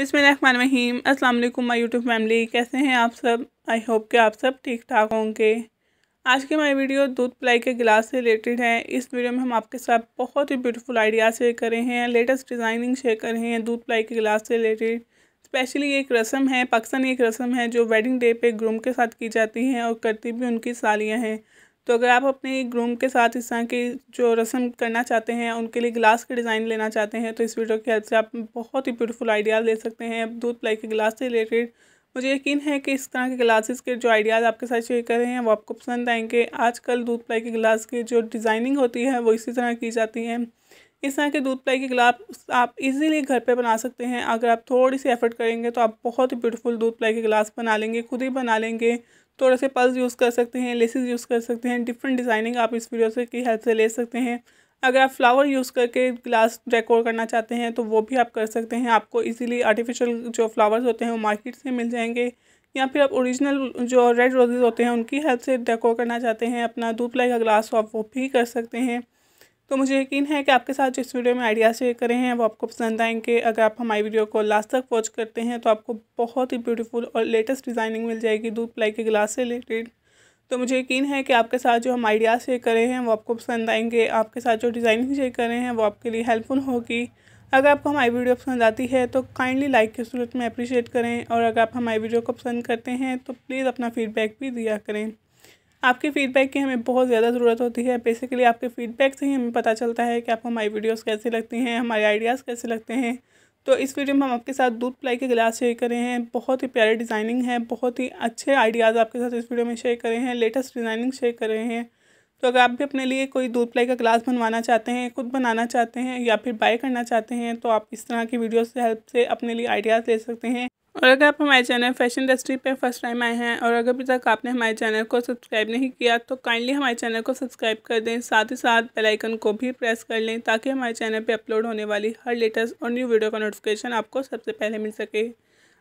बिसमीम अल्लाम my YouTube family कैसे हैं आप सब आई होप कि आप सब ठीक ठाक होंगे आज की हमारी वीडियो दूध पिलाई के गिलास से रिलेटेड है इस वीडियो में हम आपके साथ बहुत ही ब्यूटीफुल आइडियाज़ शेयर कर रहे हैं लेटेस्ट डिज़ाइनिंग शेयर कर रहे हैं दूध पिलाई के गिलास से रिलेटेड स्पेशली एक रस्म है पाकिस्तानी एक रस्म है जो वेडिंग डे पर ग्रूम के साथ की जाती है और करती भी उनकी सालियाँ हैं तो अगर आप अपने ग्रूम के साथ इस तरह की जो रस्म करना चाहते हैं उनके लिए गिलास के डिज़ाइन लेना चाहते हैं तो इस वीडियो की हेल्प से आप बहुत ही ब्यूटीफुल आइडियाज़ ले सकते हैं दूध प्लाई के गिलास से रिलेटेड मुझे यकीन है कि इस तरह के ग्लासेस के जो आइडियाज़ आपके साथ शेयर कर रहे हैं वो आपको पसंद आएंगे आजकल दूध प्लाई के गिलास की जो डिज़ाइनिंग होती है वो इसी तरह की जाती है इस तरह के दूध प्लाई के गिलास आप इजीली घर पे बना सकते हैं अगर आप थोड़ी सी एफर्ट करेंगे तो आप बहुत ही ब्यूटीफुल दूध प्लाई के गिलास बना लेंगे खुद ही बना लेंगे थोड़े से पल्स यूज़ कर सकते हैं लेसेस यूज़ कर सकते हैं डिफरेंट डिज़ाइनिंग आप इस वीडियो से की हेल्प से ले सकते हैं अगर आप फ्लावर यूज़ करके ग्लास डेकोर करना चाहते हैं तो वो भी आप कर सकते हैं आपको इजीली आर्टिफिशियल जो फ्लावर्स होते हैं वो मार्केट से मिल जाएंगे या फिर आप ओरिजिनल जो रेड रोजेज़ होते हैं उनकी हेल्प से डेकोर करना चाहते हैं अपना दूध प्लाई का ग्लास आप वो भी कर सकते हैं तो मुझे यकीन है कि आपके साथ जो इस वीडियो में आइडिया शेयर करे हैं वो आपको पसंद आएंगे अगर आप हमारी वीडियो को लास्ट तक वॉच करते हैं तो आपको बहुत ही ब्यूटीफुल और लेटेस्ट डिज़ाइनिंग मिल जाएगी दूध प्लाई के गिलास से रिलेटेड तो मुझे यकीन है कि आपके साथ जो हम आइडियाज़ शेयर करे हैं वो आपको पसंद आएंगे आपके साथ जो डिज़ाइनिंग शेयर करे हैं वो आपके लिए हेल्पफुल होगी अगर आपको हमारी वीडियो पसंद आती है तो काइंडली लाइक की सूरत में अप्रिशिएट करें और अगर आप हमारी वीडियो को पसंद करते हैं तो प्लीज़ अपना फीडबैक भी दिया करें आपके फीडबैक की हमें बहुत ज़्यादा ज़रूरत होती है बेसिकली आपके फीडबैक से ही हमें पता चलता है कि आपको हमारी वीडियोस कैसे लगती हैं हमारे आइडियाज़ कैसे लगते हैं तो इस वीडियो में हम आपके साथ दूध प्लाई के गिलास शेयर करे हैं बहुत ही प्यारे डिज़ाइनिंग है बहुत ही अच्छे आइडियाज़ आपके साथ इस वीडियो में शेयर करे हैं लेटेस्ट डिज़ाइनिंग शेयर कर रहे हैं तो अगर आप भी अपने लिए कोई दूध प्लाई का गिलास बनवाना चाहते हैं खुद बनाना चाहते हैं या फिर बाय करना चाहते हैं तो आप इस तरह की वीडियोज़ की हेल्प से अपने लिए आइडियाज़ ले सकते हैं और अगर आप हमारे चैनल फैशन इंडस्ट्री पे फर्स्ट टाइम आए हैं और अगर अभी तक आपने हमारे चैनल को सब्सक्राइब नहीं किया तो काइंडली हमारे चैनल को सब्सक्राइब कर दें साथ ही साथ बेल आइकन को भी प्रेस कर लें ताकि हमारे चैनल पे अपलोड होने वाली हर लेटेस्ट और न्यू वीडियो का नोटिफिकेशन आपको सबसे पहले मिल सके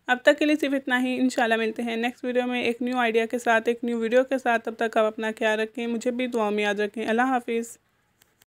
अब तक के लिए सिर्फ इतना ही इंशाल्लाह मिलते हैं नेक्स्ट वीडियो में एक न्यू आइडिया के साथ एक न्यू वीडियो के साथ अब तक आप अपना ख्याल रखें मुझे भी दुआ में याद रखें अल्लाह हाफिज़